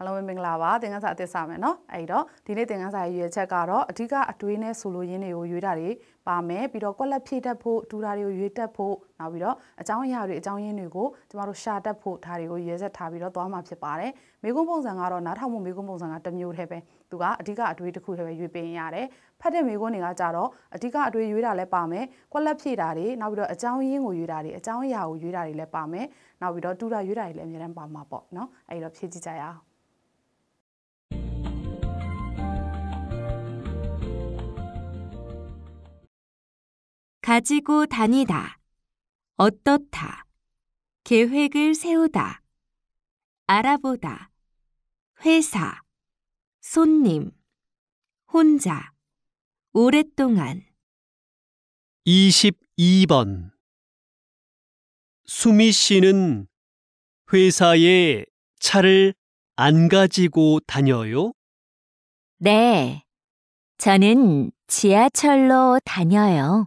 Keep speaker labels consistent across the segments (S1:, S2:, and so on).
S1: အားလုံးပဲမင်္ဂလာပါသင်ခန်းစာအသစ်စမယ်နော်အဲ့တော့ဒီနေ့သင်ခန်းစာရဲ့ရွေးချက်ကတော့အဓိကအတွေးနဲ့ဆိုလိုရင်းတွေကိုရွေးတာတွေပါမယ်ပြီးတော့ကွက်လက်ဖြည့်တတ်ဖို့ဒူတာတွေကိုရွေးတတ်ဖို့နောက်ပြီးတော့အကြောင်းအရာတွေအကြောင်းရင်းတွေကိုကျမတို့ရှာတတ်ဖို့ဒါတွေကိုရွေးချက်ထားပြီးတော့သွားမှာဖြစ်ပါတယ်မိကုံးပုံစံကတော့နားထောင်မှုမိကုံးပုံစံကတစ်မျိုးတည်းပဲသူကအဓိကအတွေးတစ်ခုတည်းပဲရွေးပင်းရတယ်ဖတ်တဲ့မိကုံးတွေကကြတော့အဓိကအတွေးရွေးတာလည်းပါမယ်ကွက်လက်ဖြည့်တာတွေနောက်ပြီးတော့အကြောင်းရင်းကိုရွေးတာတွေအကြောင်းအရာကိုရွေးတာတွေလည်းပါမယ်နောက်ပြီးတော့ဒူတာရွေးတာတွေလည်းအများတန်းပါမှာပေါ့နော်အဲ့တော့ဖြည့်ကြည့်ကြရအောင် 가지고 다니다. 어떻다. 계획을 세우다. 알아보다. 회사. 손님. 혼자. 오랫동안. 22번. 수미 씨는 회사에 차를 안 가지고 다녀요? 네. 저는 지하철로 다녀요.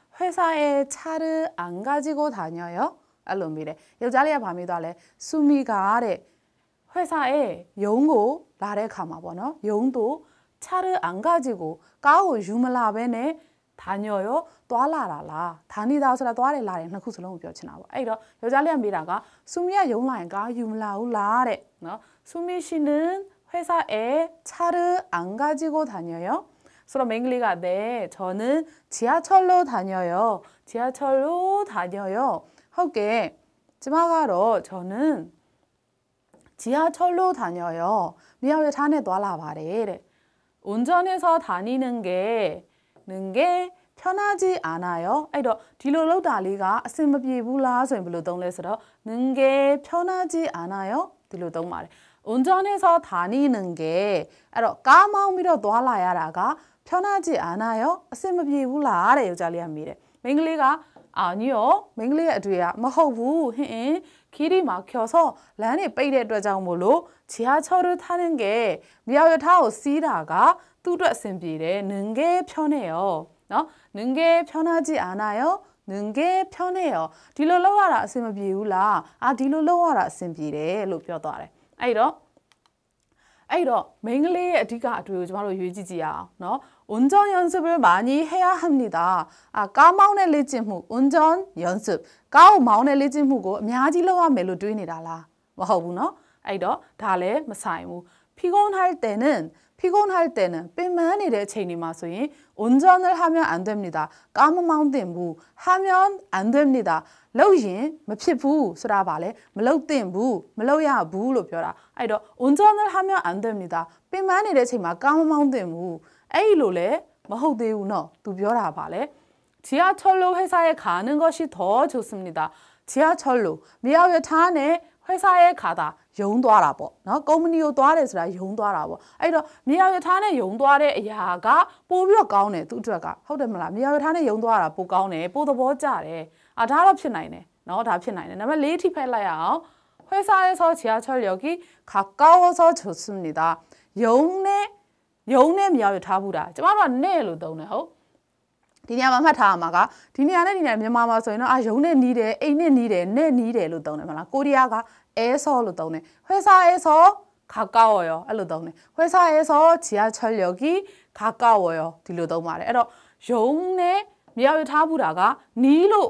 S1: 회사에 차를 안 가지고 다녀요? 알로미래. 여자리에 밤이다래. 수미가 아래. 회사에 영어 나래 가마번호 영도 차를 안 가지고 까오 유물라베네 다녀요. 또라라라 다니다 소라 또아래 라래 နှ 슬롱 ပြောချ 여자리에 미라가 수미야 영라인가 유물라우라래. 수미 씨는 회사에 차를 안 가지고 다녀요? 그럼 맹글리가 네, 저는 지하철로 다녀요. 지하철로 다녀요. 하게 지마가로 저는 지하철로 다녀요. 미야왜 자네 놔라 말해. 운전해서 다니는 게, 는 게 편하지 않아요. 아이러 딜로 로다리가 아스마불라소임로 동래서 는게 편하지 않아요. 딜로 동말 운전해서 다니는 게, 아이러 까마음이로 놔라야라가 ချောင်းနာကြည့်အာနာရောအဆင်မပြေဘူးလားတဲ့ယောက်ျားလေးကမေးတယ်မိန်းကလေးကအာညီရောမိန်းကလေးရဲ့အတွေ့ကမဟုတ်ဘူးဟင်အင်းခီးဒီမှာကျော်စောလမ်းတွေပိတ်တဲ့အတွက်ကြောင့်မို့လို့ခြေအားချောတို့ထားနေကမြောက်ရထားကိုစီးတာကသူ့အတွက်အဆင်ပြေတယ်နင်ကဲဖြောင်းနေရောနော်နင်ကဲဖြောင်းနာကြည့်အာနာရောနင်ကဲဖြောင်းနေရောဒီလိုလောက်ရတာအဆင်မပြေဘူးလားအာဒီလိုလောက်ရတာအဆင်ပြေတယ်လို့ပြောသွားတယ်အဲ့တော့အဲ့တော့မိန်းကလေးရဲ့အဓိကအတွေ့ကိုကျမတို့ရွေးကြည့်ကြရအောင်เนาะ 운전 연습을 많이 해야 합니다. 아까 마운엘리 진훅 운전 연습 까우 마운엘리 진훅고 아마 러와 멜로 드니라라 와하부노 아이더 다레 마사이무 피곤할 때는 피곤할 때는 삐만이래 체니마소인 운전을 하면 안 됩니다. 까마마운덴부 하면 안 됩니다. လုပ်ရင်မဖြစ်ဘူးဆိုတာပါလေမလ 운전을 하면 안 됩니다. 삐만이래 체마 까마마운덴부 အဲ့လိုလဲမဟုတ်သေးဘူးနော်သူပြောတာပါလေ지하철로회사에가는것이더좋습니다지하철로미야외타네회사에가다ယုံသွားတာပေါ့နော်ကုမ္ပဏီကိုသွားတယ်ဆိုတာယုံသွားတာပေါ့အဲ့တော့မြေယာရထားနဲ့ယုံသွားတဲ့အရာကပိုပြီးတော့ကောင်းတယ်သူ့အတွက်ကဟုတ်တယ်မလားမြေယာရထားနဲ့ယုံသွားတာပိုကောင်းတယ်ပိုသဘောကျတယ်အာဒါတော့ဖြစ်နိုင်တယ်နော်ဒါဖြစ်နိုင်တယ်နံပါတ်၄ထိဖက်လိုက်အောင်회사에서지하철역이가까워서좋습니다ယုံနဲ့ ယုံနဲ့မြောက်ရထားဘူးတာကျမတို့ကနဲ့လို့သုံးတယ်ဟုတ်ဒီနေရာမှာမှတ်ထားရမှာကဒီနေရာနဲ့ဒီနေရာမြန်မာမှာဆိုရင်တော့အာယုံနဲ့နီးတယ်အိမ်နဲ့နီးတယ်နဲ့နီးတယ်လို့သုံးတယ်မလားကိုရီးယားကအဲဆောလို့သုံးတယ်ဟွဲဆာအဲဆောခါကောက်ရောအဲ့လိုသုံးတယ်ဟွဲဆာအဲဆောချီယာချော်လျော်ကီခါကောက်ရောဒီလိုသုံးပါတယ်အဲ့တော့ယုံနဲ့မြောက်ရထားဘူးတာကနီးလို့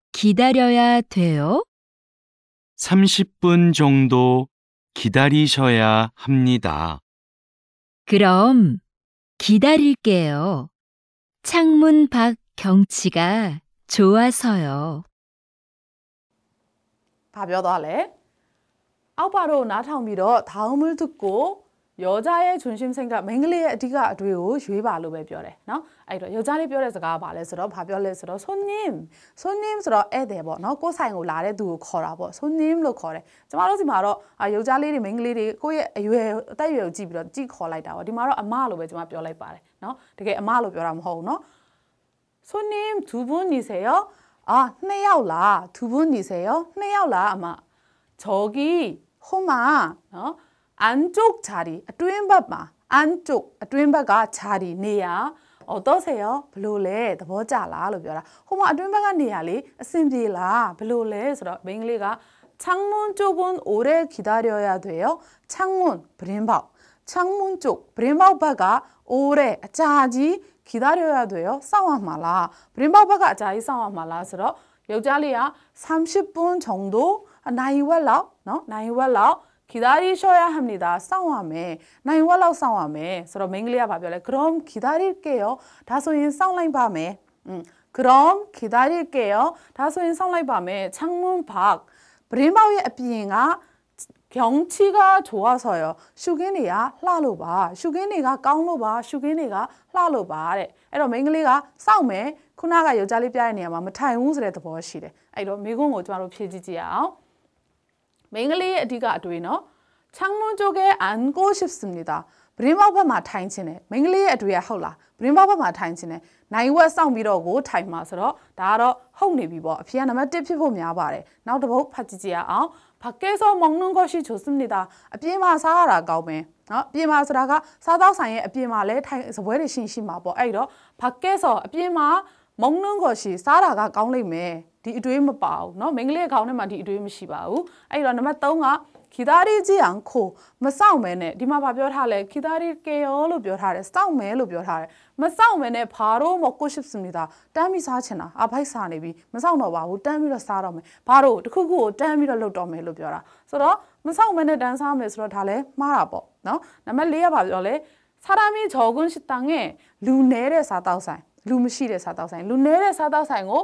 S1: 기다려야 돼요? 30분 정도 기다리셔야 합니다. 그럼 기다릴게요. 창문 밖 경치가 좋아서요. 다몇 알래? 아바로 나타오미로 다음을 듣고 ယောက်ျားရဲ့ချွန်ရှင်စိတ်ကမိန်းကလေးရဲ့အဓိကအတွေ့ကိုရွေးပါလို့ပဲပြောတယ်နော်အဲ့တော့ယောက်ျားလေးပြောတဲ့စကားကဘာလဲဆိုတော့ဘာပြောလဲဆိုတော့ sonim sonim ဆိုတော့ဧည့်သည်ပေါ့နော်ကိုယ်ဆိုင်ကိုလာတဲ့သူကိုခေါ်တာပေါ့ sonim လို့ခေါ်တယ်ကျမတို့ဒီမှာတော့ယောက်ျားလေးတွေမိန်းကလေးတွေကိုယ့်ရဲ့အရွယ်အသက်အရွယ်ကိုကြည့်ပြီးတော့ကြည့်ခေါ်လိုက်တာပေါ့ဒီမှာတော့အမလို့ပဲကျမပြောလိုက်ပါတယ်နော်တကယ်အမလို့ပြောတာမဟုတ်ဘူးနော် sonim သူဘွန်းနေစေရောအာနှစ်ယောက်လားသူဘွန်းနေစေရောနှစ်ယောက်လားအမဂျော်ဂီဟိုမှာနော် 안쪽 자리, 뚜엔바마, 안쪽, 뚜엔바가 자리, 내야 어떠세요? 블루레, 더보자라, 로비라. 호모 뚜엔바가 내야리, 심지라, 블루레, 서라, 맹리가 창문 쪽은 오래 기다려야 돼요. 창문, 브림바 창문 쪽, 브림바오바가 오래, 짜지, 기다려야 돼요. 싸워마라. 브림바오바가 자지 싸워마라. 서라, 여자리야 30분 정도, 나이와라, 나이와라, 기다리셔야합니 다. 싸워 매. 나인월라우싸워 매. 서로맹글리아바별 래. 그럼기다릴게 요. 다소인싸운라인밤 에. 음. 그럼기다릴게 요. 다소인싸운라인밤에창문밖브리마우의비행아경치가좋아서 요. 슈겐이야 hla 로 봐. 슈겐이가깡로 봐. 슈겐이가 hla 로 봐. အဲ့တော့မိန်းကလေးကစောင့်မယ်ခုနကယောက်ျားလေးပြတဲ့နေရာမှာမထိုင်ဘူးဆိုတဲ့သဘောရှိတယ်။အဲ့တော့မိကုန်းကိုကျမတို့ဖြည့်ကြည့်ကြရအောင်။맹글리의어디가아두이노창문쪽에앉고싶습니 다. 브림바바마타인치 네. 맹글리의어디야헐 라. 브림바바마타인치 네. 나이와싸움미러고타임마스러나러헝니비 버. 피아나마뜻피보미아바 레. 나도복파지지 야. 아. 밖에서먹는것이좋습니 다. 비마사라가오 메. နော်အပြင်မှာဆိုတာကစားသောက်ဆိုင်ရဲ့အပြင်မှာလည်းထိုင်စပွဲတွေရှင်ရှိမှာပေါ့အဲ့တော့밖에서အပြင်မှာမုံနှုံးကိုရှိစားတာကကောင်းလိမ့်မယ်ဒီအတွေးမပါဘူးเนาะမိန်းကလေးခေါင်းထဲမှာဒီအတွေးမရှိပါဘူးအဲ့တော့နံပါတ်3ကခီသားရီကြည့်အောင်ခိုမစောင့်မဲနဲ့ဒီမှာဗာပြောထားလဲခီသားရီကေယောလို့ပြောထားတယ်စောင့်မဲလို့ပြောထားတယ်မစောင့်မဲနဲ့ဘာလို့မကိုရှစ်စမီတာတမ်းပြီးစားချင်တာအဖိုက်စားနေပြီမစောင့်တော့ပါဘူးတမ်းပြီးတော့စားတော့မယ်ဘာလို့တခုခုကိုတမ်းပြီးတော့လှုပ်တော့မယ်လို့ပြောတာဆိုတော့မစောင့်မဲနဲ့တန်းစားမယ်ဆိုတော့ဒါလဲမှားတာပေါ့เนาะနံပါတ်4ကဗာပြောလဲစားရမီဂျော်ကွန်းရှိတန်ငယ်လူနဲတဲ့စားတောက်ဆိုင်လူမရှိတဲ့စားတောက်ဆိုင်လူနဲတဲ့စားတောက်ဆိုင်ကို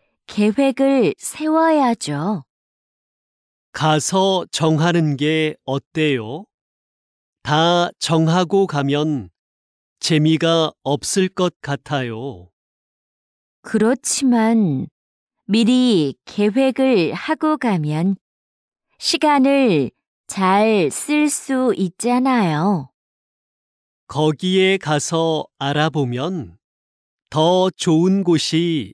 S1: 계획을 세워야죠. 가서 정하는 게 어때요? 다 정하고 가면 재미가 없을 것 같아요. 그렇지만 미리 계획을 하고 가면 시간을 잘 쓸 수 있잖아요. 거기에 가서 알아보면 더 좋은 곳이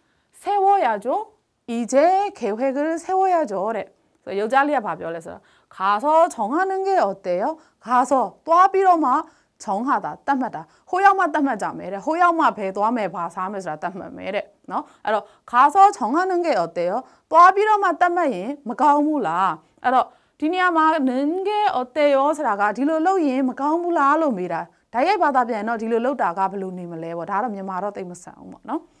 S1: 세워야 죠. 이제계획을세워야 죠. 그 래. 그래서여자리가밥이 요. 그래서가서정하는게어때 요? 가서또아비로마정하 다, 땀하 다. 호양마땀하자매 래. 호양마배도함에바사하면서땀만매 래. 너? 알 어. 가서정하는게어때 요? 또아비로마땀만이뭐가오무 라. 알 어. ဒီနေရာမှာနင်းကဲအတေရောဆိုတာကဒီလိုလုပ်ရင်မကောင်းဘူးလားလို့မေးတာ။ဒါရိုက်ဘာသာပြန်တော့ဒီလိုလုပ်တာကဘယ်လိုနေမလဲပေါ့။ဒါတော့မြန်မာတော့သိမဆန်အောင်ပေါ့နော်။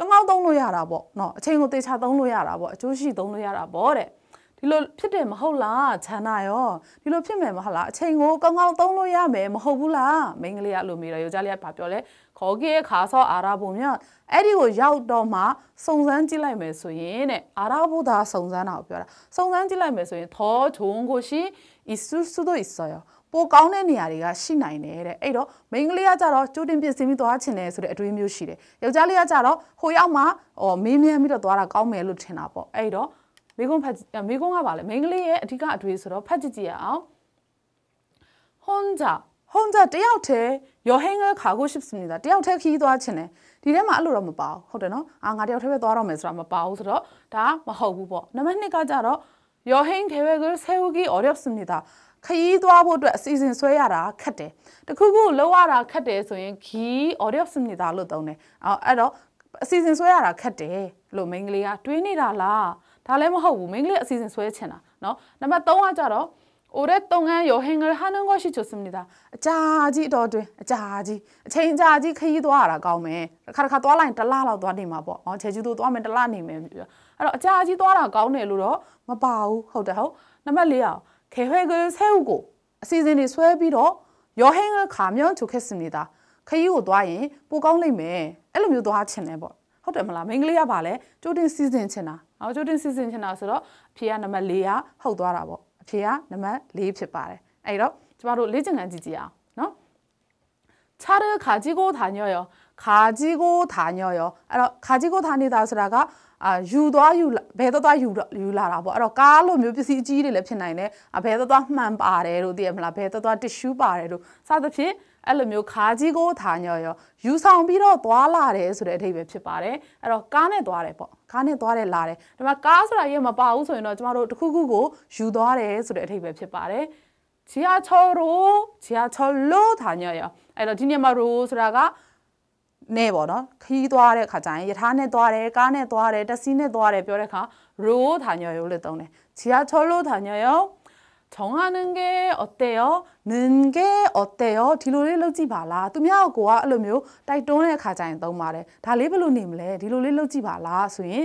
S1: ကောင်းကောင်းသုံးလို့ရတာပေါ့နော်အချိန်ကိုတေချာသုံးလို့ရတာပေါ့အကျိုးရှိသုံးလို့ရတာပေါ့တဲ့ဒီလိုဖြစ်တယ်မဟုတ်လားခြံနာရောဒီလိုဖြစ်မယ်မဟုတ်လားအချိန်ကိုကောင်းကောင်းသုံးလို့ရမယ်မဟုတ်ဘူးလားမိန်းကလေးကလိုမေးတော့ယောက်ျားလေးကပြောလဲခေါ်ကြီးခါဆော့အာရာဘုံမြအဲ့ဒီကိုရောက်တော့မှစုံစမ်းကြည့်လိုက်မယ်ဆိုရင်တဲ့အာရာဘုသာစုံစမ်းတာကိုပြောတာစုံစမ်းကြည့်လိုက်မယ်ဆိုရင်သောဂျုံကိုရှိဣဆုစုတို့ဣဆောယောပိုကောင်းတဲ့နေရာတွေကရှိနိုင်တယ်တဲ့အဲ့တော့မိန်းကလေးကကြတော့ကြိုတင်ပြင်ဆင်ပြီးသွားချင်တယ်ဆိုတဲ့အတွေးမျိုးရှိတယ်ယောက်ျားလေးကကြတော့ဟိုရောက်မှဟိုမေးမြန်းပြီးတော့သွားတာကောင်းမယ်လို့ထင်တာပေါ့အဲ့တော့မိကုန်းဖတ်မိကုန်းကပါလေမိန်းကလေးရဲ့အဓိကအတွေးဆိုတော့ဖတ်ကြည့်ကြည့်ရအောင်ဟွန်ဂျာဟွန်ဂျာတယောက်တည်းယောဟင်းကခါကိုရှိစနေတာတယောက်တည်းခီးသွားချင်တယ်ဒီထဲမှာအဲ့လိုတော့မပါဘူးဟုတ်တယ်နော်အာငါတယောက်တည်းပဲသွားတော့မယ်ဆိုတာမပါဘူးဆိုတော့ဒါမဟုတ်ဘူးပေါ့နံပါတ်2ကကြတော့ယောဟင်းခေဝဲကိုဆေဝဂီအော်ရပ်စနေတာခရီးသွားဖို့အတွက်အစီအစဉ်ဆွဲရတာခက်တယ်တခုခုလောက်ရတာခက်တယ်ဆိုရင်ခီး audio စနစ်သားလို့သုံးတယ်အော်အဲ့တော့အစီအစဉ်ဆွဲရတာခက်တယ်လို့မိန်းကလေးကတွေးနေတာလားဒါလည်းမဟုတ်ဘူးမိန်းကလေးအစီအစဉ်ဆွဲချင်တာเนาะနံပါတ်3ကကြတော့올해동안여행을하는것이좋습니 다. 짜지더들짜지체인자지크기도알아가오 메. 카라카또라인달라라고도와니마 뭐. 어제주도또하면달라니 매. အဲ့တော့အကြာကြီးသွားတာကောင်းတယ်လို့တော့မပါဘူးဟုတ်တယ်ဟုတ်နံပါတ်၄계획을세우고시즌이소비로여행을가면좋겠습니 다. 그이고또아이뽀강림에엘로묘또하치네 뭐. ဟုတ်တယ်မလားမိန်းကလေးကပါလဲကြိုတင်စီစဉ်ချင်တာ။အော်ကြိုတင်စီစဉ်ချင်တာဆိုတော့အဖေကနံပါတ်၄ကဟုတ်သွားတာပေါ့။အဖေကနံပါတ်၄ဖြစ်ပါတယ်။အဲ့တော့ကျမတို့လေ့ကျင့်ခန်းကြည့်ကြည့်အောင်နော်။ခြားတဲ့ခါကြီးကိုထာညော့ရောခါကြီးကိုထာညော့ရောအဲ့တော့ခါကြီးကိုထာနေတာဆိုတာကအာယူသွားယူဘဲသွားသွားယူယူလာတာပေါ့အဲ့တော့ကားလိုမျိုးပစ္စည်းအကြီးတွေလည်းဖြစ်နိုင်တယ်ဘဲသွားသွားမှန်ပါတယ်လို့သိရမလားဘဲသွားသွားတစ်ရှူးပါတယ်လို့စသဖြင့်အဲ့လိုမျိုးခါကြီးကိုထာညော်ရောယူဆောင်ပြီးတော့သွားလာတယ်ဆိုတဲ့အဓိပ္ပာယ်ဖြစ်ပါတယ်အဲ့တော့ကားနဲ့သွားတယ်ပေါ့ကားနဲ့သွားတယ်လာတယ်ဒါမှကားဆိုတာရေမပါဘူးဆိုရင်တော့ကျမတို့တစ်ခုခုကိုယူသွားတယ်ဆိုတဲ့အဓိပ္ပာယ်ဖြစ်ပါတယ်지하철로지하철로다녀 요. အဲ့တော့ဒီနေ့မှာ로ဆိုတာကနဲ့ပေါ့နော်ခီးသွားတဲ့ခါကျရင်ယထာနဲ့သွားတယ်ကားနဲ့သွားတယ်တက်စီနဲ့သွားတယ်ပြောတဲ့ခါ row ထာညော်ရိုးလို့သုံးတယ်ချီယာချောလို့ထာညော်ရိုး정하는게어때 요? 는게어때 요? 뒤로를လုပ်ကြည့်ပါလား။သူများကိုကအဲ့လိုမျိုးတိုက်တွန်းတဲ့အခါကျရင်သုံးပါတယ်။ဒါလေးဘယ်လိုနေမလဲ။ဒီလိုလေးလုပ်ကြည့်ပါလားဆိုရင်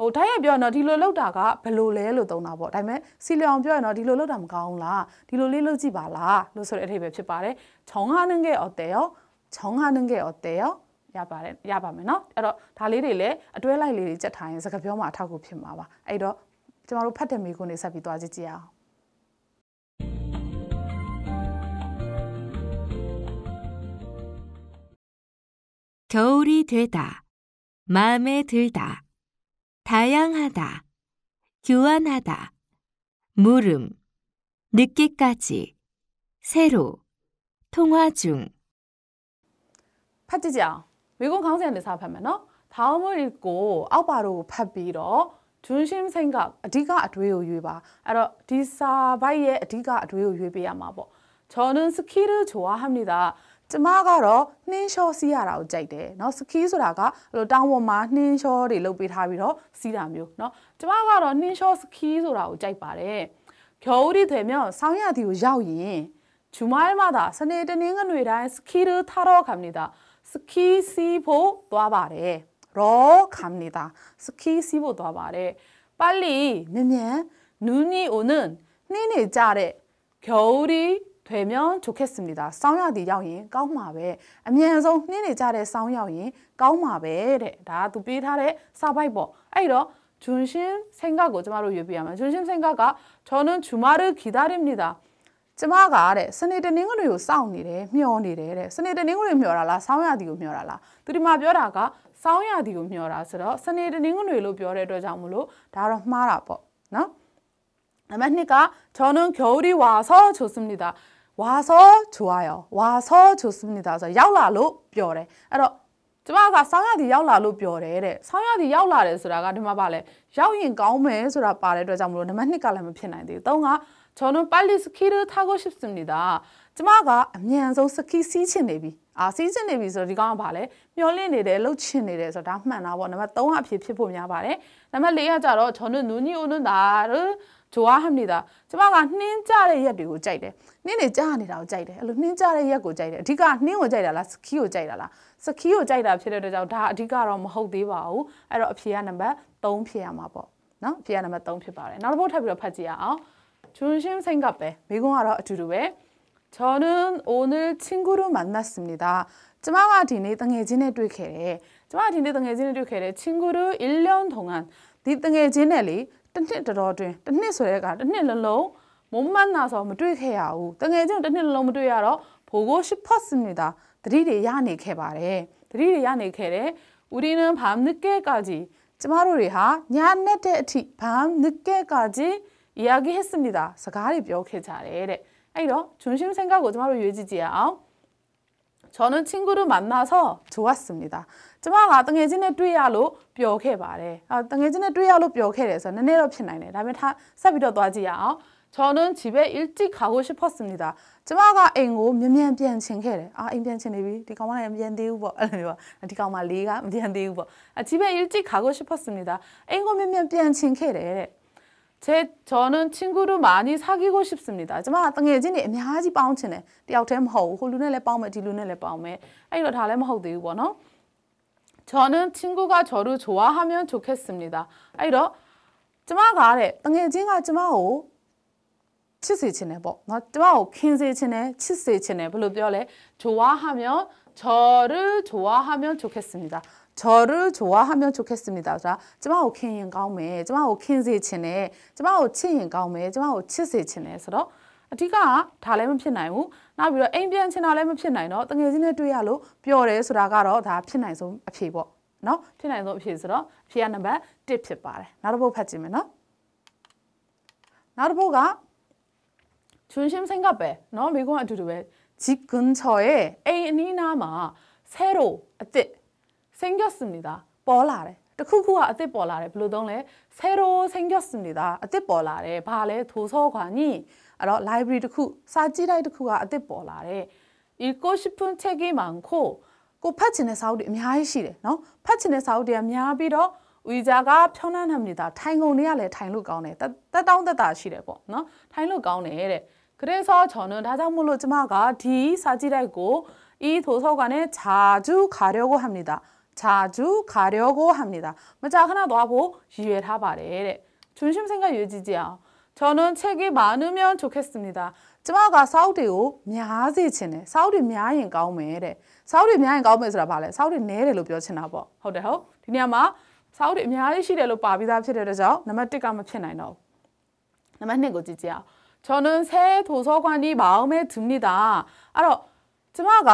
S1: ဟိုတိုင်းရပြောရင်တော့ဒီလိုလောက်တာကဘယ်လိုလဲလို့သုံးတာပေါ့ဒါပေမဲ့စီလျောင်ပြောရင်တော့ဒီလိုလောက်တာမကောင်းဘူးလားဒီလိုလေးလောက်ကြည့်ပါလားလို့ဆိုတဲ့အထိပ္ပယ်ဖြစ်ပါတယ်။정하는게어때 요? 정하는게어때 요? ရပါတယ်ရပါမယ်เนาะအဲ့တော့ဒါလေးတွေလည်းအတွဲလိုက်လေးတွေကြက်ထားရင်စကားပြောမှာအထောက်အကူဖြစ်မှာပါအဲ့တော့ကျမတို့ဖတ်တဲ့မိကုန်းနေဆက်ပြီးသွားကြည့်ကြအောင်겨울이되다마음에들다다양하다교환하다물음늦게까지새로통화중 파티죠. မိကုန်းခေါင်းစဉ်တစ်စားဖတ်မယ်နော်ထောင်းမွေကိုအောက်ပါတို့ဖတ်ပြီးတော့ဂျွန်းရှင်းစိန်ကအဓိကအတွေးကိုရွေးပါအဲ့တော့ဒီစာပိုက်ရဲ့အဓိကအတွေးကိုရွေးပေးရမှာပေါ့ချော်နန်စကီရချွာဟမ်နေတာကျမကတော့နှင်းလျှောစီးရတာကိုကြိုက်တယ်เนาะစကီးဆိုတာကအဲ့လိုတောင်ပေါ်မှာနှင်းလျှောတွေလုပ်ပေးထားပြီးတော့စီးတာမျိုးเนาะကျမကတော့နှင်းလျှောစကီးဆိုတာကိုကြိုက်ပါတယ်ကျော်ဦးရီထွေမြောင်းဆောင်းရသည်ကိုရောက်ရင်ဂျူမိုင်းမသာစနေတနင်္ဂနွေတိုင်းစကီးထားတော့ခံနေတာ 스키시보 노아바레 러 갑니다. 스키시보 노아바레 빨리 네네 눈이 오는 니니 자레 겨울이 되면 좋겠습니다. 쌍야디 야이 까마베 아면서 니니 자레 쌍야인 까마베레 라두비타레 사바이버 아이러 중심 생각 오지마로 유비하면 중심 생각아 저는 주말을 기다립니다. ကျမကတဲ့စနေတနင်္ဂနွေကိုစောင့်နေတယ်မျောနေတယ်တဲ့စနေတနင်္ဂနွေမျောတာလားစောင်းရသည်ကိုမျောတာလားသူဒီမှာပြောတာကစောင်းရသည်ကိုမျောတာဆိုတော့စနေတနင်္ဂနွေလို့ပြောတဲ့အတွက်ကြောင့်မလို့ဒါတော့မှားတာပေါ့နော်နံပါတ်2က저는겨울이와서좋습니다ဝါဆောချူရယောဝါဆောချူစမီတာဆိုရောက်လာလို့ပြောတယ်အဲ့တော့ကျမကဆောင်းရသည်ရောက်လာလို့ပြောတယ်တဲ့ဆောင်းရသည်ရောက်လာတယ်ဆိုတာကဒီမှာပါလဲရောက်ရင်ကောင်းမယ်ဆိုတာပါတဲ့အတွက်ကြောင့်မလို့နံပါတ်2ကလည်းမဖြစ်နိုင်သေးဘူး3က저는빨리스키를타고싶습니다ကျမကအမြန်ဆုံးစကီစီးချင်နေပြီအာစီးချင်နေပြီဆိုတော့ဒီကောင်ကဗာလဲမျောလင့်နေတယ်လှုပ်ချင်နေတယ်ဆိုတော့ဒါမှန်တာပေါ့နံပါတ်3အဖြစ်ဖြစ်ဖို့များပါတယ်နံပါတ်4ကကြတော့저는눈이오는다좋아합니다ကျမကနှင်းကြတဲ့ရက်တွေကိုကြိုက်တယ်နှင်းတွေကြားနေတာကိုကြိုက်တယ်အဲ့လိုနှင်းကြတဲ့ရက်ကိုကြိုက်တယ်အဓိကနှင်းကိုကြိုက်တာလားစကီကိုကြိုက်တာလားစကီကိုကြိုက်တာဖြစ်တဲ့အတွက်ကြောင့်ဒါအဓိကတော့မဟုတ်သေးပါဘူးအဲ့တော့အဖြေကနံပါတ်3ဖြစ်ရမှာပေါ့နော်အဖြေကနံပါတ်3ဖြစ်ပါတယ်နောက်တစ်ပုဒ်ထပ်ပြီးတော့ဖတ်ကြည့်ရအောင် 중심 생각배 미궁하러 두루에 저는 오늘 친구를 만났습니다. 쯔마와 디니 등해진의 뒤캐래 쯔마 디니 등해진의 뒤캐래 친구를 1년 동안 디 등해진의 뜬뜬들어든 뜬뜬 소리가 뜬뜬 못 만나서 뭐 뒤캐야 우 등해진 뜬뜬 놈 뒤야러 보고 싶었습니다. 드리리 야니 개발해 드리리 야니 개래 우리는 밤늦게까지 쯔마로리하 냐네테티 밤늦게까지 이야기했습니 다. 사가리벽해잘 해. 아이러중심생각을정말로유지지 요. 저는친구를만나서좋았습니 다. 저마가등해진의뚜야로벽해말 해. 아, 등해진의뚜야로벽해래서내내로피나이 네. 다음에다사비로놔지 야. 저는집에일찍가고싶었습니 다. 저마가앵고몇몇변칭해 래. 아, 인변칭이 비. 디가만인변대우 버. 아니 요. 디가만리가인변대우 버. 아, 집에일찍가고싶었습니 다. 앵고몇몇변칭해 래. 제 저는 친구를 많이 사귀고 싶습니다. 정말 땅에 진이 아주 빠운치네. 띠아웃에 뭐 홀루네 레 빠움에 디루네 레 빠움에. 이거 다래 뭐 하고 되고 너. 저는 친구가 저를 좋아하면 좋겠습니다. 아 이러. 정말 아래 땅에 진가 정말오. 7세치네 뭐. 나 정말오 퀸세치네 7세치네. 별로 뼈래. 좋아하면 저를 좋아하면 좋겠습니다. 저를좋아하면좋겠습니 다. 자, 저마오킨인가오 메, 저마오킨세친 네, 저마오친인가오 메, 저마오치세친 네. 그래서အဓိကဒါလည်းမဖြစ်နိုင်ဘူးနောက်ပြီးတော့အိမ်ပြန်ချင်တာလည်းမဖြစ်နိုင်တော့တငယ်ချင်းနဲ့တွေ့ရလို့ပျော်တယ်ဆိုတာကတော့ဒါဖြစ်နိုင်ဆုံးအဖြေပေါ့နော်ဖြစ်နိုင်ဆုံးအဖြေဆိုတော့အဖြေကနံပါတ်1ဖြစ်ပါတယ်နောက်တစ်ပုဒ်ဖတ်ကြည့်မယ်နော်နောက်တစ်ပုဒ်ကချွန်းရှင်းစင်ကပဲနော်မိကုန်းအတူတူပဲဂျီကွန်ချော်ရဲ့အိမ်အနီးနားမှာဆဲရိုအစ်စ်생겼습니 다. ပေါ်လာတယ်တခုခုကအစ်စ်ပေါ်လာတယ်ဘယ်လိုသုံးလဲဆေရို생겼습니다အစ်စ်ပေါ်လာတယ်ဘာလဲထိုဆောခွာညိအဲ့တော့ library တခုစာကြည့်လိုက်တခုကအစ်စ်ပေါ်လာတယ်이고싶은책이많고ကိုဖတ်ချင်တဲ့စာအုပ်တွေအများကြီးရှိတယ်နော်ဖတ်ချင်တဲ့စာအုပ်တွေကများပြီးတော့ဝီဇာကဖြောင်းနှံ့နှံ့နေတာထိုင်ကုန်တွေကလည်းထိုင်လို့ကောင်းတယ်တက်တောင်းတက်တာရှိတယ်ပေါ့နော်ထိုင်လို့ကောင်းတယ်တဲ့그래서저는다자모로지마가디사지라이고이도서관에자주가려고합니다 자주 가려고 합니다. 자, 하나 놔보 유해하바레 중심 생각 유지지요. 저는 책이 많으면 좋겠습니다. 저가 사우디오 많이 치네. 사우디 많이 가오메래. 사우디 많이 가오메스라 말해. 사우디 내래로 표현나봐ဟုတ်တယ마 사우디 많이 시래로 빠비다 필요해서 넘버 1가 못 피나요. 넘버 2고 지지요. 저는 새 도서관이 마음에 듭니다. 알아. ကျမက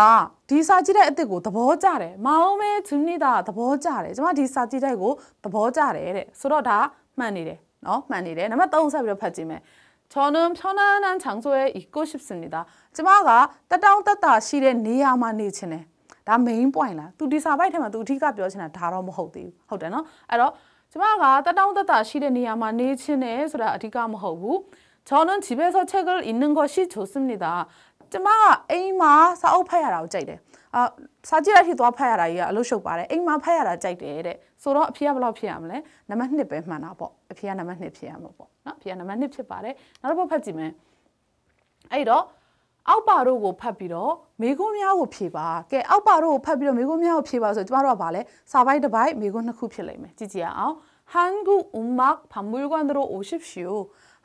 S1: ဒီစာကြည့်တဲ့အစ်စ်ကိုသဘောကျတယ်မအောင်မဲသူနိတာသဘောကျတယ်ကျမဒီစာကြည့်တဲ့ကိုသဘောကျတယ်တဲ့ဆိုတော့ဒါမှန်နေတယ်နော်မှန်နေတယ်နံပါတ်3ဆက်ပြီးတော့ဖတ်ကြည့်မယ်저는편안한장소에있고싶습니다ကျမကတတောင်းတတရှိတဲ့နေရာမှာနေချင်တယ်ဒါ main point လား तू ဒီစာပိုက်ထဲမှာ तू အဓိကပြောချင်တာဒါတော့မဟုတ်သေးဘူးဟုတ်တယ်နော်အဲ့တော့ကျမကတတောင်းတတရှိတဲ့နေရာမှာနေချင်တယ်ဆိုတာအဓိကမဟုတ်ဘူး저는집에서책을읽는것이좋습니다ကျမကအိမ်မှာစာအုပ်ဖတ်ရတာကိုကြိုက်တယ်အာစာကြည့်ရထိသွားဖတ်ရတာကြီးကအလုပ်ရှုပ်ပါတယ်အိမ်မှာဖတ်ရတာကြိုက်တယ်တဲ့ဆိုတော့အဖေကဘယ်လောက်ဖြစ်ရမလဲနံပါတ်1ပဲမှန်တာပေါ့အဖေကနံပါတ်1ဖြစ်ရမှာပေါ့နော်အဖေကနံပါတ်1ဖြစ်ပါတယ်နောက်တစ်ပတ်ဖတ်ကြည့်မယ်အဲ့တော့အောက်ပါတို့ကိုဖတ်ပြီးတော့မိကုံးများကိုဖြေပါကဲအောက်ပါတို့ကိုဖတ်ပြီးတော့မိကုံးများကိုဖြေပါဆိုကျမတို့ကဗာလဲစာပိုင်းတစ်ပိုင်းမိကုံးနှစ်ခုဖြစ်လိမ့်မယ်ကြည့်ကြည့်အောင်한국음악박물관으로오십시오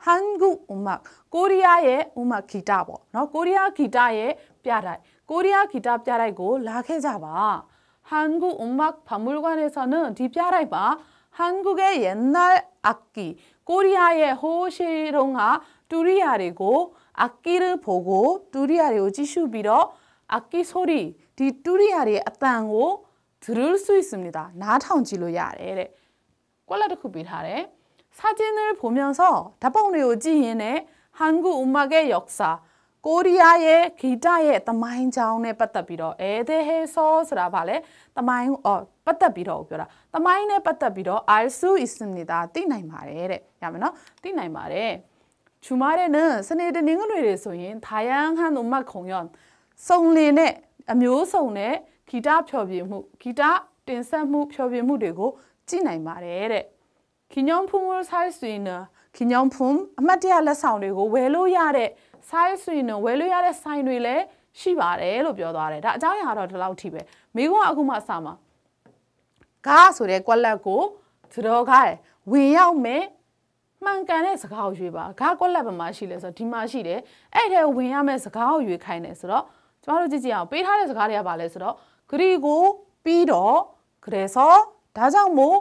S1: 한국 음악, 코리아의 음악 기타 뭐, 너 코리아 기타의 뼈라이, 코리아 기타 뼈라이고 락해 잡아. 한국 음악 박물관에서는 디 뼈라이바 한국의 옛날 악기, 코리아의 호시롱아 뚜리아리고 악기를 보고 뚜리아리오 지슈비러 악기 소리, 디 뚜리아리의 악당고 들을 수 있습니다. 나타운지로 야래. 꼴라도 쿠비하래. 사진을 보면서 다방레오지인의 한국 음악의 역사, 코리아의 기타의 타마인 자원에 빠따비러 에 대해서 라발에 타마인 어 빠따비러 교라 타마인에 빠따비러 알 수 있습니다. 띠나이 말에 야면어 띠나이 말에 주말에는 스네드닝을 위해서인 다양한 음악 공연, 성린의 아, 묘성의 기타 표비무, 기타 တင်ဆက်မှုဖြောပခင်ညောင်ဖုံဆိုင်းစွင်နာခင်ညောင်ဖုံအမှတ်တရလက်ဆောင်တွေကိုဝယ်လို့ရတဲ့ဆိုင်းစွင်နာဝယ်လို့ရတဲ့ဆိုင်တွေလည်းရှိပါတယ်လို့ပြောသွားတယ်ဒါအကြောင်းအရာတော့ဒီလောက်ထိပဲမိကွန်းအခုမှအစမှာကားဆိုတဲ့ကွက်လက်ကိုသတော်ကားတယ်ဝင်ရောက်မဲ့မှန်ကန်တဲ့စကားကိုရွေးပါဂါကွက်လက်ဘာမှရှိလဲဆိုတော့ဒီမှာရှိတယ်အဲ့ထဲဝင်ရမဲ့စကားကိုရွေးခိုင်းတယ်ဆိုတော့ကျမတို့ကြည့်ကြည့်အောင်ပေးထားတဲ့စကားတွေကဘာလဲဆိုတော့ဂရီကိုပြီးတော့ဂရေဆောဒါကြောင့်မို့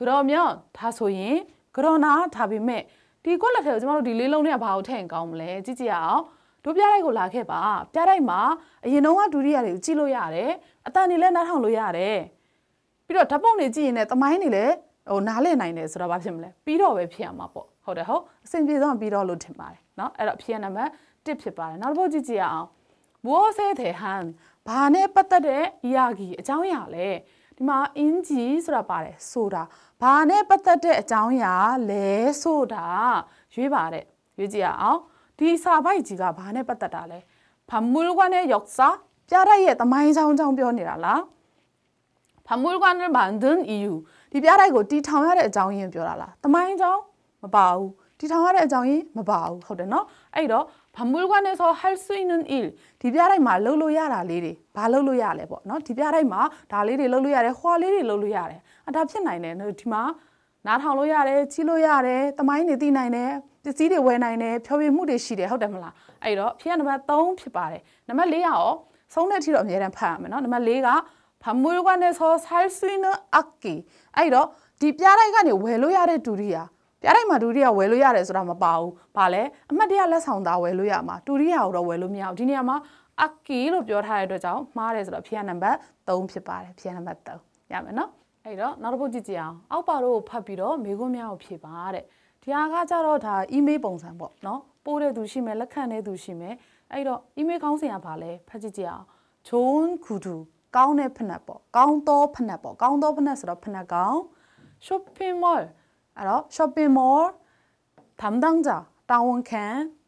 S1: 그러면다소인그러나답이매ဒီကွက်လက်ထဲကိုကျမတို့ဒီလေးလုံးနဲ့ဘာကိုထည့်ကောင်းမလဲကြည့်ကြရအောင်တို့ပြလိုက်ကိုလာခဲ့ပါပြလိုက်မှာအရင်တုန်းကဒုတိယတွေကိုကြည့်လို့ရတယ်အတန်တွေလည်းနားထောင်လို့ရတယ်ပြီးတော့ဓာတ်ပုံတွေကြည့်ရင်လည်းသမိုင်းတွေလည်းဟိုနားလည်နိုင်တယ်ဆိုတာဘာဖြစ်မလဲပြီးတော့ပဲဖြစ်ရမှာပေါ့ဟုတ်တယ်ဟုတ်အစဉ်ပြေဆုံးပြီးတော့လို့ထင်ပါတယ်เนาะအဲ့တော့ဖြစ်ရနံပါတ်1ဖြစ်ပါတယ်နောက်တစ်ပုဒ်ကြည့်ကြရအောင်ဘောဆဲတဲ့ဟန်ဘာနဲ့ပတ်သက်တဲ့ iagi အကြောင်းအရာလဲဒီမှာအင်ဂျီဆိုတာပါတယ်ဆိုတာဘာနဲ့ပတ်သက်တဲ့အကြောင်းအရာလဲဆိုတာရွေးပါတဲ့ရွေးကြည့်ရအောင်ဒီစာပိုက်ကြီးကဘာနဲ့ပတ်သက်တာလဲဖမူလကွနဲ့ယောက်စာပြရရဲ့တမိုင်းချောင်းချောင်းပြောနေတာလားဖမူလကွနဲ့ဘန်ဒန် EU ဒီပြရိုက်ကိုတီထောင်ရတဲ့အကြောင်းရင်းပြောတာလားတမိုင်းချောင်းမပါဘူးတီထောင်ရတဲ့အကြောင်းရင်းမပါဘူးဟုတ်တယ်နော်အဲ့တော့박물관에서할수있는일ဒီပြတိုင်းမှာလှုပ်လို့ရတာလေးတွေဘာလှုပ်လို့ရလဲပေါ့နော်ဒီပြတိုင်းမှာဒါလေးတွေလှုပ်လို့ရတယ်ဟွာလေးတွေလှုပ်လို့ရတယ်အဒါဖြစ်နိုင်တယ်ဒီမှာနားထောင်လို့ရတယ်ချီးလို့ရတယ်တမိုင်းတွေသိနိုင်တယ်ပစ္စည်းတွေဝယ်နိုင်တယ်ဖြောပြမှုတွေရှိတယ်ဟုတ်တယ်မလားအဲ့တော့ဖြစ်ရနံပါတ်3ဖြစ်ပါတယ်နံပါတ်4ရောဆုံးတဲ့အထိတော့အများတန်းဖတ်ရမယ်နော်နံပါတ်4ကဖမွေးကနေဆောဆိုင်ဆွီနအကီအဲ့တော့ဒီပြတိုင်းကနေဝယ်လို့ရတဲ့ဒူရီယာပြားတိုင်းမှာဒုတိယဝယ်လို့ရတယ်ဆိုတာမပါဘူး။ဘာလဲအမှတ်တရလက်ဆောင်သားဝယ်လို့ရမှာဒုတိယကိုတော့ဝယ်လို့မရဘူး။ဒီနေရာမှာအကီလို့ပြောထားတဲ့အတွက်ကြောင့်မှားတယ်ဆိုတော့ဖြေရနံပါတ်3ဖြစ်ပါတယ်ဖြေရနံပါတ်3ရမယ်နော်။အဲ့တော့နောက်တစ်ပုဒ်ကြည့်ကြအောင်။အောက်ပါတို့ကိုဖတ်ပြီးတော့မေးခွန်းများကိုဖြေပါတဲ့။ဒီဟာကကြတော့ဒါအီးမေးလ်ပုံစံပေါ့နော်။ပို့တဲ့သူရှိမယ်လက်ခံတဲ့သူရှိမယ်။အဲ့တော့အီးမေးလ်ခေါင်းစဉ်ကဘာလဲဖတ်ကြည့်ကြအောင်။ဂျွန်းကူဒူကောင်းတဲ့ဖက်နှက်ပေါ့။ကောင်းသောဖက်နှက်ပေါ့။ကောင်းသောဖက်နှက်ဆိုတော့ဖက်နှက်ကောင်း shopping mall 알아? 쇼핑몰 담당자 당원캔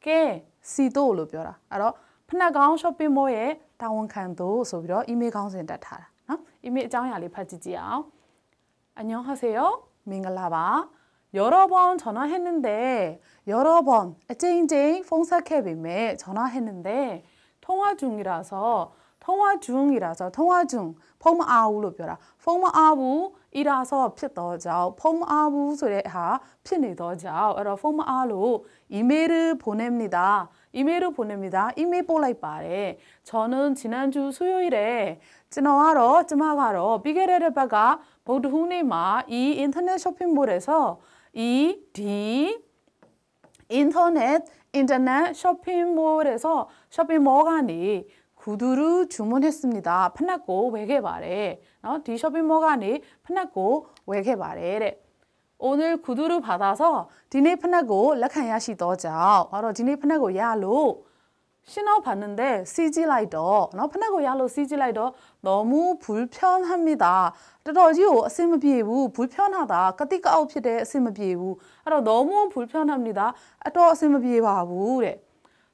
S1: 께, 시도로 벼라. 알아? 푸나강 쇼핑몰의 당원칸도 소비로 이메일 강신 닫아라. 이메일 장야리 파지지요. 안녕하세요. 민글라바. 여러 번 전화했는데 여러 번 쨍쨍 폰사캡임에 전화했는데 통화 중이라서 통화 중이라서 통화 중 폼아우로 벼라. 폼아우 အီ서ာဆ자ာ့ဖြစ်တော့ကြောင့်이메일보냅니다 이메일을 보냅니다. 이메일 볼라이빠래. 저는 지난주 수요일에 찌너하러 찌마가러 비게레르바가 보드후니마 이 인터넷 쇼핑몰에서 이 D 인터넷 인터넷 쇼핑몰에서 쇼핑몰 가니 구두를 주문했습니다. 판났고 외계 말에 နော်ဒီ shopping m 오늘 구두를 받아서 디네 푸나고 락한 야시 더죠. 바로 디네 푸나고 야로 신어 봤는데 CG 라이더. 너 푸나고 야로 CG 라이더 너무 불편합니다. 떨어지요. 아셈 비에우 불편하다. 까띠까 아웃 ဖြစ် 비에우. 아로 너무 불편합니다. 또 아셈 비에바래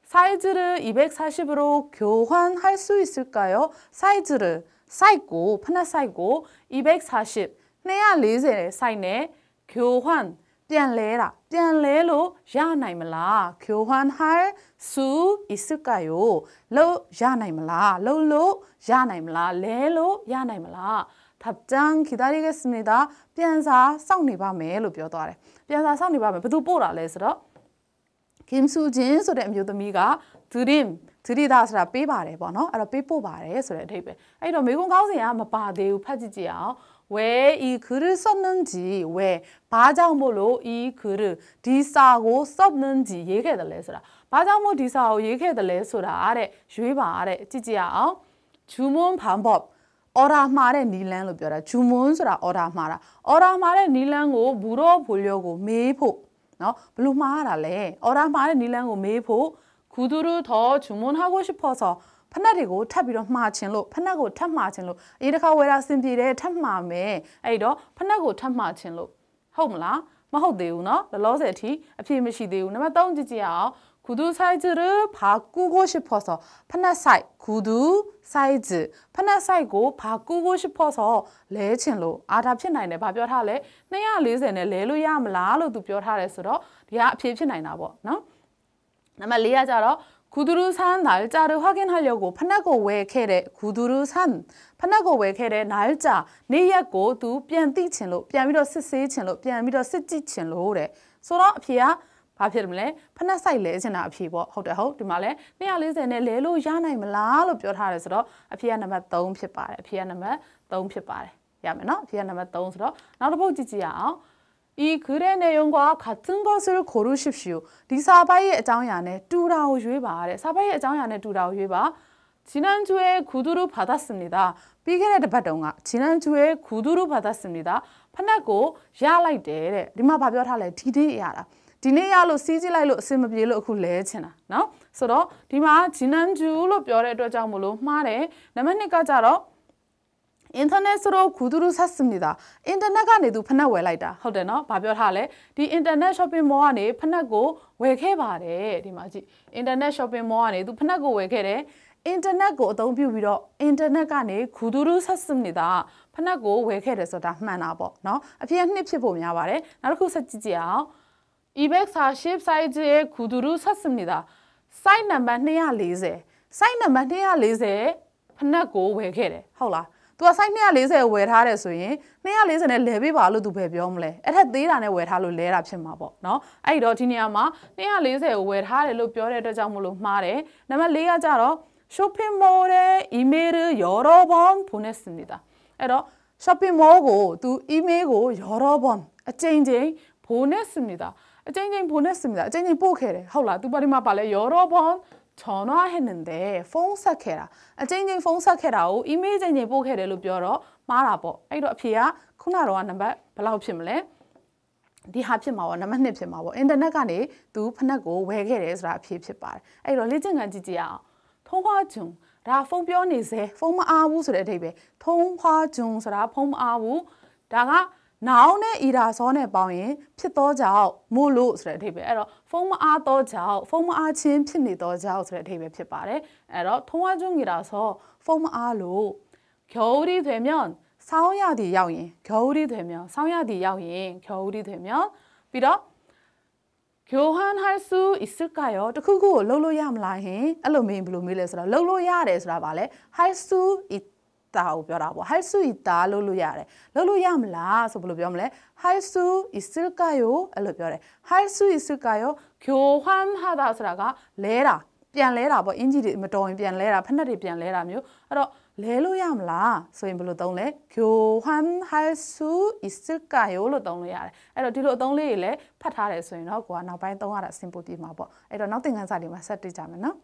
S1: 사이즈를 240으로 교환할 수 있을까요? 사이즈를 site ကိုဖနက် site ကို ebay hardship 240 site နဲ့ Gyohan ပြန်လဲတာပြန်လဲလို့ရနိုင်မလား Gyohan har su isuka yo လို့ရနိုင်မလားလို့လို့ရနိုင်မလားလဲလို့ရနိုင်မလား답장기다리겠습니 다. 변사썩니밤에လို့ပြောသွားတယ်။ပြန်စာစောင့်နေပါမယ်။ဘသူပို့တာလဲဆိုတော့ Kim Soo Jin ဆိုတဲ့အမျိုးသမီးက Dream ဇီတိတာဆိုတာပေးပါတယ်ပေါ့နော်အဲ့တော့ပေးပို့ပါတယ်ဆိုတဲ့အဓိပ္ပာယ်အဲ့တော့မေကွန်ကောင်းစဉ်ကမပါသေးဘူးဖတ်ကြည့်ကြည့်အောင်ဝဲဤခရစောနန်ကြီးဝဲဘာကြောင့်မို့လို့ဤခရဒီစာကိုစောနန်ကြီးရေးခဲ့တယ်လဲဆိုတာဘာကြောင့်မို့ဒီစာကိုရေးခဲ့တယ်လဲဆိုတာတဲ့ရွေးပါတဲ့ကြည့်ကြည့်အောင်ဂျူမွန်ဖန်ဘော့အော်ဒါမှာတဲ့နီလန်းလို့ပြောတာဂျူမွန်ဆိုတာအော်ဒါမှာတာအော်ဒါမှာတဲ့နီလန်းကိုဘူရောဖိုလျောကိုမေးဖို့နော်ဘလို့မှားရတာလဲအော်ဒါမှာတဲ့နီလန်းကိုမေးဖို့구두를더주문하고싶어서팥나리고탑이로마친로팥나고탑마친로이렇게외라심비래탑마음에에이더팥나고탑마친로ဟုတ်မလားမဟုတ်သေးဘူးเนาะလောလောဆယ်အထိအပြည့်မရှိသေးဘူးနံပါတ်3ကြည့်ကြည့်အောင်구두사이즈를바꾸고싶어서파나사이구두사이즈파나사이고바꾸고싶어서레친로아다ဖြစ်နိုင်တယ်ဘာပြောထားလဲ240နဲ့လဲလို့ရမလားလို့သူပြောထားတယ်ဆိုတော့ဒီကအဖြေဖြစ်နိုင်တာပေါ့နော်နံပါတ်၄ကကြတော့ဂူဒူရူဆန်ဒါလ်ဂျာရူဟာကင်ဟလျောကိုဖနက်ကိုဝယ်ခဲ့တဲ့ဂူဒူရူဆန်ဖနက်ကိုဝယ်ခဲ့တဲ့နာလ်ဂျာနေ့ရက်ကိုသူပြန်သိချင်လို့ပြန်ပြီးတော့စစ်ဆေးချင်လို့ပြန်ပြီးတော့စစ်ကြည့်ချင်လို့တဲ့ဆိုတော့အဖေကဘာဖြစ်မလဲဖနက်ဆိုင်လဲချင်တာအဖြေပေါ့ဟုတ်တယ်ဟုတ်ဒီမှာလဲ240နဲ့လဲလို့ရနိုင်မလားလို့ပြောထားတယ်ဆိုတော့အဖြေကနံပါတ်3ဖြစ်ပါတယ်အဖြေကနံပါတ်3ဖြစ်ပါတယ်ရမယ်နော်အဖြေကနံပါတ်3ဆိုတော့နောက်တစ်ပုတ်ကြည့်ကြည့်ရအောင်이글의내용과같은것을고르십시 오. 네사바의애장야네뚜라오유해 바. 아래사바의애장야네뚜라오유해 바. 지난주에구두를받았습니 다. 삐게레드바동아지난주에구두를받았습니 다. 판나고야라이 데. 리마바벼라래디데야 라. ဒီနေ့ရလို့စီးကြည့်လိုက်လို့အဆင်မပြေလို့အခုလဲချင်တာเนาะဆိုတော့ဒီမှာဂျီနန်ဂျူလို့ပြောတဲ့အတွက်ကြောင့်မလို့မှားတယ်နံပါတ်1ကကြတော့인터넷으로구두를샀습니 다. 인터넷간에도편한웨라이 다. 허데너바별하 래. 디인터넷쇼핑몰안에편한거외해봐 래. 디맞 지. 인터넷쇼핑몰안에도편한거외해 래. 인터넷거어떤비비로인터넷간에구두를샀습니 다. 편한거외해래서다만나 봐. 너. 앞에한입씩보면말 해. 나를그샀지지 야. 240사이즈의구두를샀습니 다. 사이즈넘버 240. 사이즈넘버240편한거외해 래. 허 라. သူက site 240ဝယ်ထားတယ်ဆိုရင်240နဲ့လဲပေးပါလို့သူပဲပြောမလဲအဲ့ထက်သေးတာနဲ့ဝယ်ထားလို့လဲတာဖြစ်မှာပေါ့เนาะအဲ့ဒီတော့ဒီနေရာမှာ240ကိုဝယ်ထားတယ်လို့ပြောတဲ့အတွက်ကြောင့်မလို့မှားတယ်နံပါတ်၄ကကြတော့ shopping mall ရဲ့ email 여러번보냈습니다အဲ့တော့ shopping mall ကိုသူ email ကို여러번အချိန်ချင်း보냈습니다အချိန်ချင်း보냈습니다အချိန်ချင်းပို့ခဲ့တယ်ဟုတ်လားသူပါဒီမှာပါလဲ여러번전화했는데폰사케 라. 아, 쟁쟁폰사케라고이메일쟁쟁보게래로벼러말아 보. 아이로앞이 야. 쿠나로와넘버블라우ဖြစ်မလဲ?ဒီဟာဖြစ်မှာပေါ့နံပါတ်1ဖြစ်မှာပေါ့အင်တာနက်ကနေသူဖနက်ကိုဝယ်ခဲ့တယ်ဆိုတာအဖြစ်ဖြစ်ပါတယ်အဲ့တော့လေ့ကျင့်ခန်းကြည့်ကြရအောင်ထုံးခွာဂျွန်ဒါဖုန်းပြောနေစေဖုန်းမအားဘူးဆိုတဲ့အဓိပ္ပာယ်ထုံးခွာဂျွန်ဆိုတာဖုန်းမအားဘူးဒါကနောင်နဲ့အီရာစောနဲ့ပေါင်းရင်ဖြစ်သောကြောင့်မို့လို့ဆိုတဲ့အဓိပ္ပာယ်အဲ့တော့ဖုံးမအားသောကြောင့်ဖုံးမအားခြင်းဖြစ်နေသောကြောင့်ဆိုတဲ့အဓိပ္ပာယ်ဖြစ်ပါတယ်အဲ့တော့ထုံးအားကျွန်းအီရာစောဖုံးမအားလို့겨울이되면ဆောင်းရသည်ရောက်ရင်겨울이되면ဆောင်းရသည်ရောက်ရင်겨울이되면ပြီးတော့교환할수있을까요တခုခုကိုလှုပ်လို့ရမလားဟင်အဲ့လိုမေးရင်ဘယ်လိုမေးလဲဆိုတော့လှုပ်လို့ရတယ်ဆိုတာဗာလဲ할수있တာကိုပြောတာပေါ့ halsu ita လို့လို့ရတယ်လို့လို့ရမလားဆိုဘယ်လိုပြောမလဲ halsu isilka yo အဲ့လိုပြောတယ် halsu isilka yo kyoham hada ဆိုတာကလဲတာပြန်လဲတာပေါ့အင်ဂျီတွေမတော်ရင်ပြန်လဲတာဖက်နှက်တွေပြန်လဲတာမျိုးအဲ့တော့လဲလို့ရမလားဆိုရင်ဘယ်လိုသုံးလဲ kyoham halsu isilka yo လို့သုံးလို့ရတယ်အဲ့တော့ဒီလိုအသုံးလေးတွေလည်းဖတ်ထားတယ်ဆိုရင်တော့ကိုကနောက်ပိုင်းသုံးရတာအဆင်ပြေမှာပေါ့အဲ့တော့နောက်သင်ခန်းစာတွေမှာဆက်တွေ့ကြမယ်နော်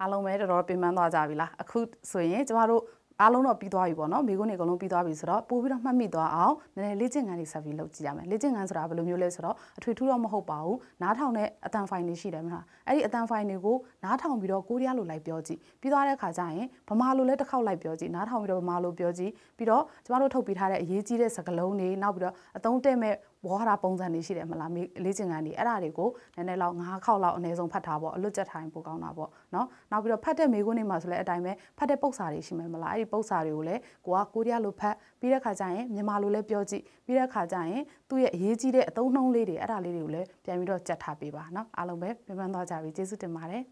S1: အားလုံးပဲတော်တော်ပြင်ပန်းသွားကြပြီလားအခုဆိုရင်ကျမတို့အားလုံးတော့ပြီးသွားပြီပေါ့နော်မိကုန်းတွေအကုန်လုံးပြီးသွားပြီဆိုတော့ပို့ပြီးတော့မှတ်မိသွားအောင်နည်းနည်းလေ့ကျင့်ခန်းတွေဆက်ပြီးလုပ်ကြည့်ရမယ်လေ့ကျင့်ခန်းဆိုတာဘယ်လိုမျိုးလဲဆိုတော့အထွေထူးတော့မဟုတ်ပါဘူးနားထောင်တဲ့အတန်ဖိုင်တွေရှိတယ်မလားအဲ့ဒီအတန်ဖိုင်တွေကိုနားထောင်ပြီးတော့ကိုရီးယားလိုလိုက်ပြောကြည့်ပြီးသွားတဲ့အခါကျရင်ဗမာလိုလည်းတစ်ခေါက်လိုက်ပြောကြည့်နားထောင်ပြီးတော့ဗမာလိုပြောကြည့်ပြီးတော့ကျမတို့ထုတ်ပြထားတဲ့အရေးကြီးတဲ့စကားလုံးတွေနောက်ပြီးတော့အသုံးတည့်မဲ့ဝေါ်ဟာတာပုံစံတွေရှိတယ်မလားလေ့ကျင့်ခန်းတွေအဲ့ဒါတွေကိုနည်းနည်းလောက်၅ခေါက်လောက်အနည်းဆုံးဖတ်ထားပေါ့အလွတ်ကျက်ထိုင်ပို့ကောင်းတာပေါ့နော်နောက် ပြီးတော့ဖတ်တဲ့မိကုန်းတွေမှာဆိုလည်းအတိုင်းပဲဖတ်တဲ့ပုတ်စာတွေရှိမယ်မလားအဲ့ဒီပုတ်စာတွေကိုလည်းကိုကကိုရီးယားလိုဖတ်ပြီးတဲ့ခါကျရင်မြန်မာလိုလည်းပြောကြည့်ပြီးတဲ့ခါကျရင်သူ့ရဲ့အရေးကြီးတဲ့အသုံးနှုန်းလေးတွေအဲ့ဒါလေးတွေကိုလည်းပြန်ပြီးတော့ကြက်ထားပေးပါနော်အားလုံးပဲပြန်ပြန်သွားကြပြီကျေးဇူးတင်ပါတယ်